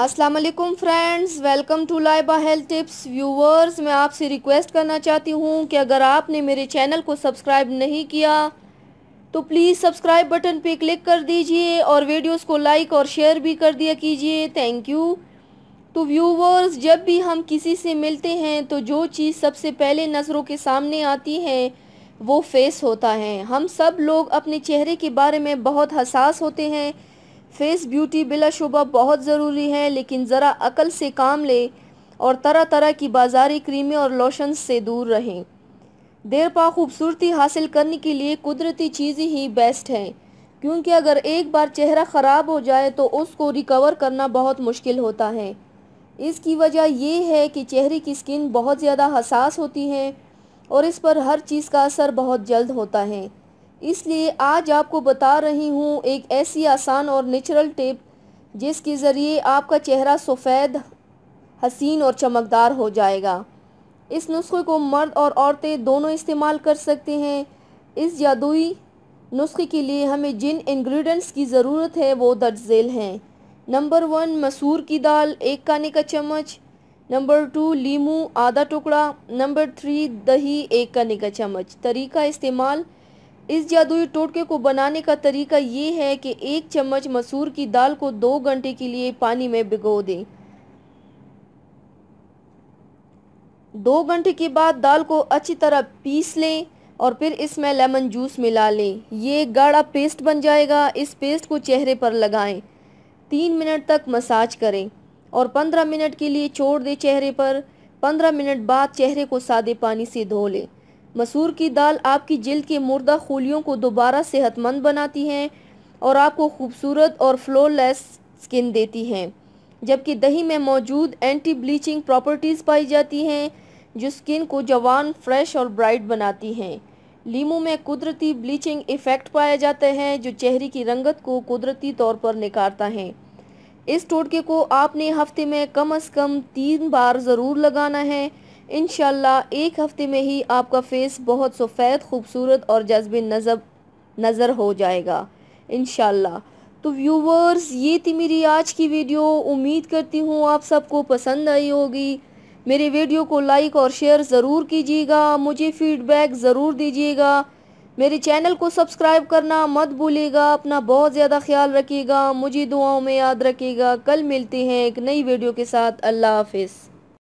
अस्सलाम वालेकुम friends welcome to Laiba health tips viewers मैं आपसे रिक्वेस्ट करना चाहती हूँ कि अगर आपने मेरे चैनल को सब्सक्राइब नहीं किया तो प्लीज़ सब्सक्राइब बटन पे क्लिक कर दीजिए और वीडियोस को लाइक और शेयर भी कर दिया कीजिए थैंक यू तो व्यूवर्स जब भी हम किसी से मिलते हैं तो जो चीज़ सबसे पहले नज़रों के सामने आती है वो फेस होता है हम सब लोग अपने चेहरे के बारे में बहुत हसास होते हैं फेस ब्यूटी बिलाशुबा बहुत ज़रूरी है लेकिन ज़रा अकल से काम ले और तरह तरह की बाजारी क्रीमें और लोशन से दूर रहें देर पा खूबसूरती हासिल करने के लिए कुदरती चीज़ें ही बेस्ट हैं क्योंकि अगर एक बार चेहरा ख़राब हो जाए तो उसको रिकवर करना बहुत मुश्किल होता है इसकी वजह यह है कि चेहरे की स्किन बहुत ज़्यादा हसास होती है और इस पर हर चीज़ का असर बहुत जल्द होता है इसलिए आज आपको बता रही हूँ एक ऐसी आसान और नेचुरल टिप जिसके ज़रिए आपका चेहरा सफ़ेद हसीन और चमकदार हो जाएगा इस नुस्खे को मर्द और औरतें दोनों इस्तेमाल कर सकते हैं इस जादुई नुस्खे के लिए हमें जिन इंग्रेडिएंट्स की ज़रूरत है वो दर्ज झेल हैं नंबर वन मसूर की दाल एक काने का चम्मच नंबर टू लीमू आधा टुकड़ा नंबर थ्री दही एक काने का चम्मच तरीका इस्तेमाल इस जादुई टोटके को बनाने का तरीका ये है कि एक चम्मच मसूर की दाल को दो घंटे के लिए पानी में भिगो दें दो घंटे के बाद दाल को अच्छी तरह पीस लें और फिर इसमें लेमन जूस मिला लें ये गाढ़ा पेस्ट बन जाएगा इस पेस्ट को चेहरे पर लगाएं तीन मिनट तक मसाज करें और पंद्रह मिनट के लिए छोड़ दें चेहरे पर पंद्रह मिनट बाद चेहरे को सादे पानी से धो लें मसूर की दाल आपकी जल्द के मुर्दा खोलियों को दोबारा सेहतमंद बनाती हैं और आपको खूबसूरत और फ्लोलेस स्किन देती हैं जबकि दही में मौजूद एंटी ब्लीचिंग प्रॉपर्टीज़ पाई जाती हैं जो स्किन को जवान फ्रेश और ब्राइट बनाती हैं लीमू में कुदरती ब्लीचिंग इफ़ेक्ट पाया जाते हैं जो चेहरे की रंगत को कुदरती तौर पर निकालता है इस टोटके को आपने हफ्ते में कम अज़ कम तीन बार ज़रूर लगाना है इन एक हफ़्ते में ही आपका फेस बहुत सफ़ेद खूबसूरत और जज्ब नज़ब नज़र हो जाएगा इन तो व्यूवर्स ये थी मेरी आज की वीडियो उम्मीद करती हूँ आप सबको पसंद आई होगी मेरे वीडियो को लाइक और शेयर ज़रूर कीजिएगा मुझे फ़ीडबैक ज़रूर दीजिएगा मेरे चैनल को सब्सक्राइब करना मत भूलिएगा अपना बहुत ज़्यादा ख्याल रखिएगा मुझे दुआओं में याद रखिएगा कल मिलते हैं एक नई वीडियो के साथ अल्लाह हाफिज़